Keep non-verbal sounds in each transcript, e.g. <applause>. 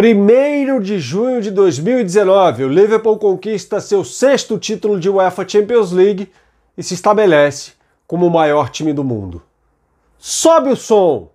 1 de junho de 2019, o Liverpool conquista seu sexto título de UEFA Champions League e se estabelece como o maior time do mundo. Sobe o som!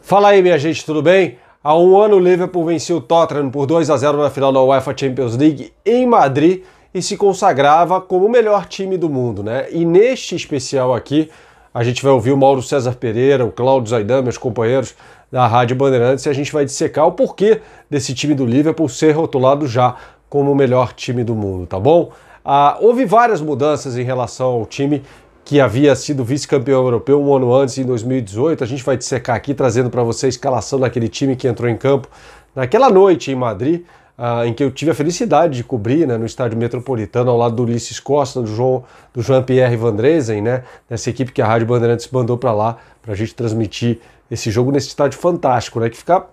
Fala aí, minha gente, tudo bem? Há um ano o Liverpool venceu o Tottenham por 2 a 0 na final da UEFA Champions League em Madrid e se consagrava como o melhor time do mundo, né? E neste especial aqui, a gente vai ouvir o Mauro César Pereira, o Cláudio Zaidan, meus companheiros da Rádio Bandeirantes, e a gente vai dissecar o porquê desse time do Liverpool ser rotulado já como o melhor time do mundo, tá bom? Ah, houve várias mudanças em relação ao time que havia sido vice-campeão europeu um ano antes, em 2018. A gente vai dissecar aqui, trazendo para você a escalação daquele time que entrou em campo naquela noite em Madrid, ah, em que eu tive a felicidade de cobrir né, no estádio metropolitano, ao lado do Ulisses Costa, do João, do Jean Pierre Van Dresen, né, dessa equipe que a Rádio Bandeirantes mandou para lá para a gente transmitir esse jogo nesse estádio fantástico, né, que fica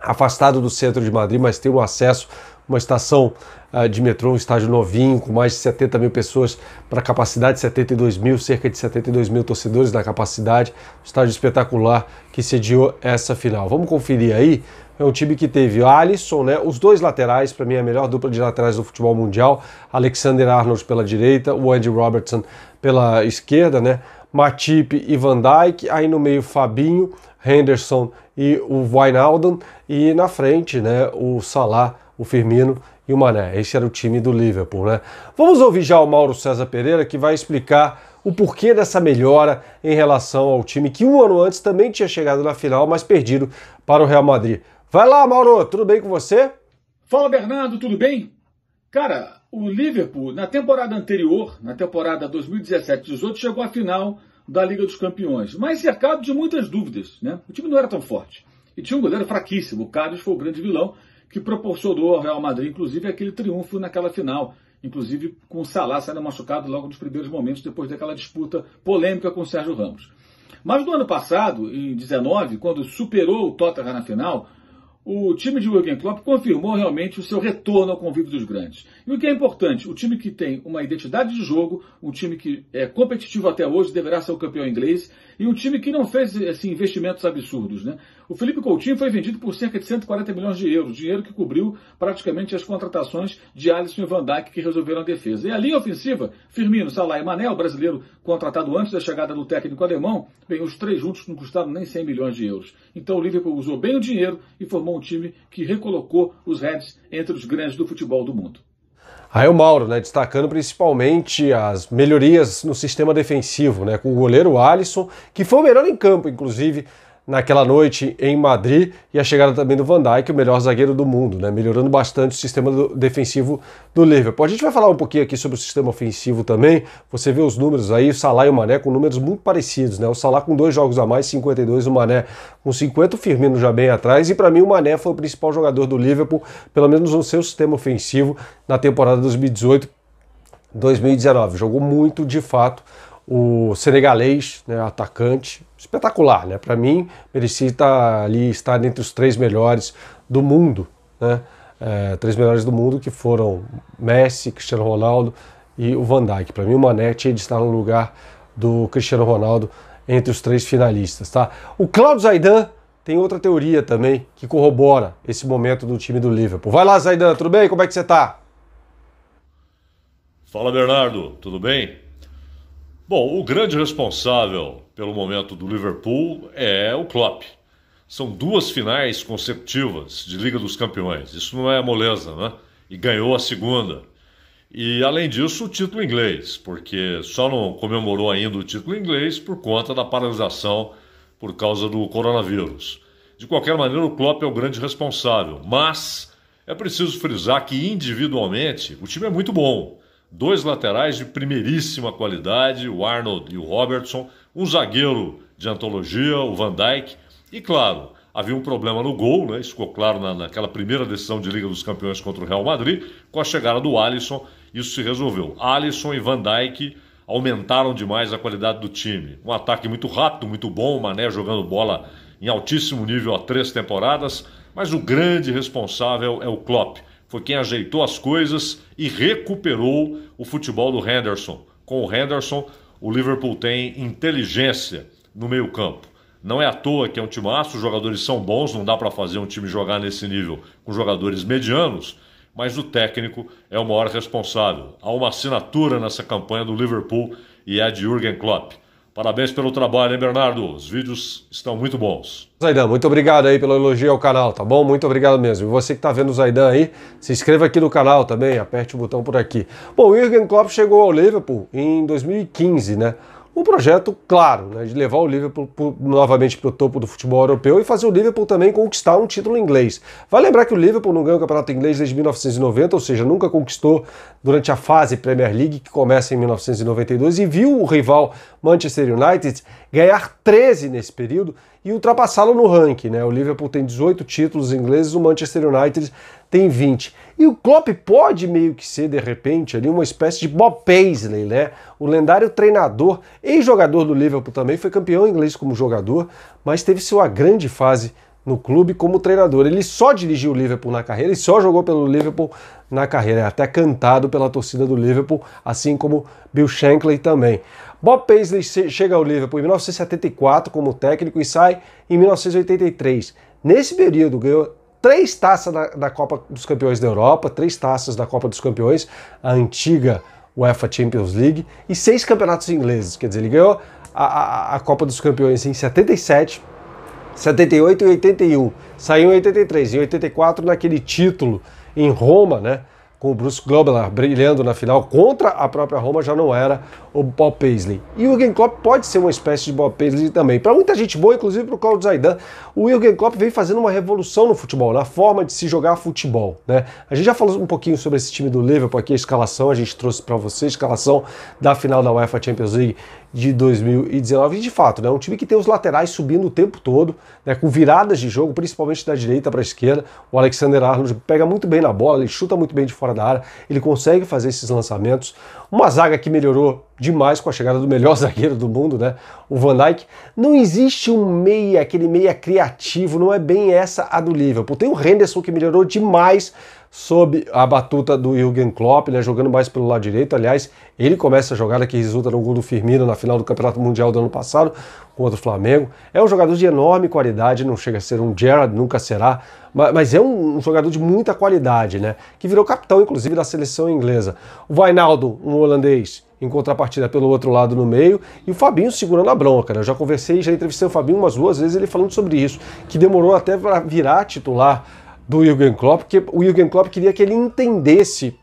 afastado do centro de Madrid, mas tem um acesso uma estação ah, de metrô, um estádio novinho, com mais de 70 mil pessoas para capacidade, 72 mil, cerca de 72 mil torcedores na capacidade, estádio espetacular que sediou essa final. Vamos conferir aí. É um time que teve Alisson, né? Os dois laterais, para mim, é a melhor dupla de laterais do futebol mundial. Alexander Arnold pela direita, o Andy Robertson pela esquerda, né? Matip e Van Dijk, aí no meio Fabinho, Henderson e o Wijnaldum, e na frente, né, o Salah, o Firmino e o Mané. Esse era o time do Liverpool, né? Vamos ouvir já o Mauro César Pereira que vai explicar o porquê dessa melhora em relação ao time que um ano antes também tinha chegado na final, mas perdido para o Real Madrid. Vai lá, Mauro, tudo bem com você? Fala, Bernardo, tudo bem? Cara, o Liverpool, na temporada anterior, na temporada 2017-18, chegou à final da Liga dos Campeões, mas cercado de muitas dúvidas, né? O time não era tão forte. E tinha um goleiro fraquíssimo, o Carlos foi o grande vilão, que proporcionou ao Real Madrid, inclusive, aquele triunfo naquela final. Inclusive com o Salah saindo machucado logo nos primeiros momentos, depois daquela disputa polêmica com o Sérgio Ramos. Mas no ano passado, em 19, quando superou o Tottenham na final, o time de Jürgen Klopp confirmou realmente o seu retorno ao convívio dos grandes. E o que é importante, o time que tem uma identidade de jogo, um time que é competitivo até hoje, deverá ser o campeão inglês, e um time que não fez assim, investimentos absurdos. Né? O Felipe Coutinho foi vendido por cerca de 140 milhões de euros, dinheiro que cobriu praticamente as contratações de Alisson e Van Dijk que resolveram a defesa. E a linha ofensiva, Firmino, Salah e Mané, o brasileiro contratado antes da chegada do técnico alemão, bem, os três juntos não custaram nem 100 milhões de euros. Então o Liverpool usou bem o dinheiro e formou formou um time que recolocou os Reds entre os grandes do futebol do mundo. Aí o Mauro, né, destacando principalmente as melhorias no sistema defensivo, né, com o goleiro Alisson, que foi o melhor em campo, inclusive, naquela noite em Madrid e a chegada também do Van Dijk, o melhor zagueiro do mundo, né? melhorando bastante o sistema do, defensivo do Liverpool. A gente vai falar um pouquinho aqui sobre o sistema ofensivo também. Você vê os números aí, o Salah e o Mané com números muito parecidos, né? O Salah com dois jogos a mais, 52, o Mané com 50, o Firmino já bem atrás e para mim o Mané foi o principal jogador do Liverpool, pelo menos no seu sistema ofensivo na temporada 2018 2019. Jogou muito de fato o senegalês, né, atacante, espetacular, né? Para mim, merecia estar ali estar entre os três melhores do mundo, né? É, três melhores do mundo que foram Messi, Cristiano Ronaldo e o Van Dijk. Para mim, o Mané tinha de estar no lugar do Cristiano Ronaldo entre os três finalistas, tá? O Claudio Zaidan tem outra teoria também que corrobora esse momento do time do Liverpool. Vai lá, Zaidan, tudo bem? Como é que você tá? Fala, Bernardo, tudo bem? Bom, o grande responsável pelo momento do Liverpool é o Klopp. São duas finais consecutivas de Liga dos Campeões. Isso não é moleza, né? E ganhou a segunda. E além disso, o título inglês, porque só não comemorou ainda o título inglês por conta da paralisação por causa do coronavírus. De qualquer maneira, o Klopp é o grande responsável, mas é preciso frisar que individualmente o time é muito bom dois laterais de primeiríssima qualidade, o Arnold e o Robertson, um zagueiro de antologia, o Van Dijk, e claro, havia um problema no gol, né? isso ficou claro na, naquela primeira decisão de Liga dos Campeões contra o Real Madrid, com a chegada do Alisson, isso se resolveu. Alisson e Van Dijk aumentaram demais a qualidade do time. Um ataque muito rápido, muito bom, o Mané jogando bola em altíssimo nível há três temporadas, mas o grande responsável é o Klopp foi quem ajeitou as coisas e recuperou o futebol do Henderson. Com o Henderson, o Liverpool tem inteligência no meio-campo. Não é à toa que é um timaço, os jogadores são bons, não dá para fazer um time jogar nesse nível com jogadores medianos, mas o técnico é o maior responsável. Há uma assinatura nessa campanha do Liverpool e é de Jürgen Klopp. Parabéns pelo trabalho, hein, Bernardo? Os vídeos estão muito bons. Zaidan, muito obrigado aí pelo elogio ao canal, tá bom? Muito obrigado mesmo. E você que está vendo o Zaidan aí, se inscreva aqui no canal também, aperte o botão por aqui. Bom, o Jürgen Klopp chegou ao Liverpool em 2015, né? um projeto claro, né, de levar o Liverpool pro, novamente para o topo do futebol europeu e fazer o Liverpool também conquistar um título inglês. Vai lembrar que o Liverpool não ganha o campeonato inglês desde 1990, ou seja, nunca conquistou durante a fase Premier League, que começa em 1992, e viu o rival Manchester United ganhar 13 nesse período e ultrapassá-lo no ranking. Né? O Liverpool tem 18 títulos ingleses, o Manchester United tem 20. E o Klopp pode meio que ser, de repente, ali uma espécie de Bob Paisley, né? O lendário treinador, ex-jogador do Liverpool também, foi campeão inglês como jogador, mas teve sua grande fase no clube como treinador. Ele só dirigiu o Liverpool na carreira e só jogou pelo Liverpool na carreira. É até cantado pela torcida do Liverpool, assim como Bill Shankly também. Bob Paisley chega ao Liverpool em 1974 como técnico e sai em 1983. Nesse período ganhou três taças da, da Copa dos Campeões da Europa, três taças da Copa dos Campeões, a antiga UEFA Champions League e seis campeonatos ingleses. Quer dizer, ele ganhou a, a, a Copa dos Campeões em 77 78 e 81. Saiu em 83. Em 84, naquele título em Roma, né? Com o Bruce Globelar brilhando na final contra a própria Roma, já não era o Bob Paisley. E o Jürgen Klopp pode ser uma espécie de Bob Paisley também. Para muita gente boa, inclusive para o Claudio Zaidan, o Jürgen Klopp vem fazendo uma revolução no futebol, na forma de se jogar futebol. Né? A gente já falou um pouquinho sobre esse time do Liverpool aqui, a escalação, a gente trouxe para você a escalação da final da UEFA Champions League de 2019. E de fato, né, é né, um time que tem os laterais subindo o tempo todo, né, com viradas de jogo, principalmente da direita para a esquerda. O Alexander Arnold pega muito bem na bola, ele chuta muito bem de fora da área, ele consegue fazer esses lançamentos. Uma zaga que melhorou demais com a chegada do melhor <laughs> zagueiro do mundo, né? O Van Dijk. Não existe um meia, aquele meia criativo, não é bem essa a do Liverpool. Tem o Henderson que melhorou demais sob a batuta do Jürgen Klopp, né, jogando mais pelo lado direito. Aliás, ele começa a jogada que resulta no gol do Firmino na final do Campeonato Mundial do ano passado contra o Flamengo. É um jogador de enorme qualidade, não chega a ser um Gerrard, nunca será, mas é um jogador de muita qualidade, né? Que virou capitão, inclusive, da seleção inglesa. O Vainaldo, um holandês, em contrapartida pelo outro lado no meio, e o Fabinho segurando a bronca. Né? Eu já conversei, já entrevistei o Fabinho umas duas vezes, ele falando sobre isso, que demorou até para virar titular do Jürgen Klopp, porque o Jürgen Klopp queria que ele entendesse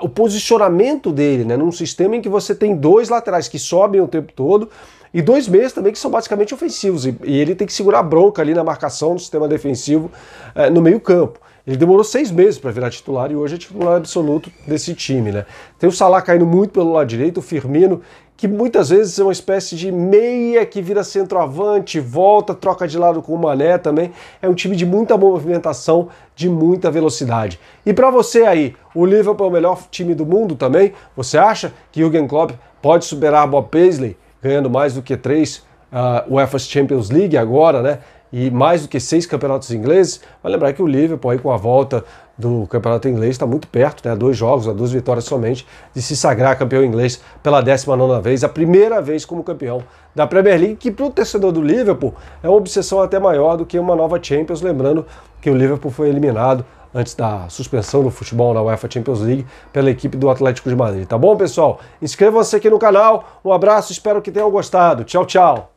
o posicionamento dele, né? Num sistema em que você tem dois laterais que sobem o tempo todo e dois meias também que são basicamente ofensivos. E, ele tem que segurar a bronca ali na marcação do sistema defensivo eh, no meio-campo. Ele demorou seis meses para virar titular e hoje é titular absoluto desse time, né? Tem o Salah caindo muito pelo lado direito, o Firmino, que muitas vezes é uma espécie de meia que vira centroavante, volta, troca de lado com o Mané também. É um time de muita movimentação, de muita velocidade. E para você aí, o Liverpool é o melhor time do mundo também? Você acha que Jürgen Klopp pode superar Bob Paisley ganhando mais do que três uh, ah, UEFA's Champions League agora, né? e mais do que seis campeonatos ingleses. Vai lembrar que o Liverpool, aí, com a volta do campeonato inglês, está muito perto, né? dois jogos, né? duas vitórias somente, de se sagrar campeão inglês pela 19 vez, a primeira vez como campeão da Premier League, que para o torcedor do Liverpool é uma obsessão até maior do que uma nova Champions, lembrando que o Liverpool foi eliminado antes da suspensão do futebol na UEFA Champions League pela equipe do Atlético de Madrid. Tá bom, pessoal? Inscrevam-se aqui no canal. Um abraço, espero que tenham gostado. Tchau, tchau.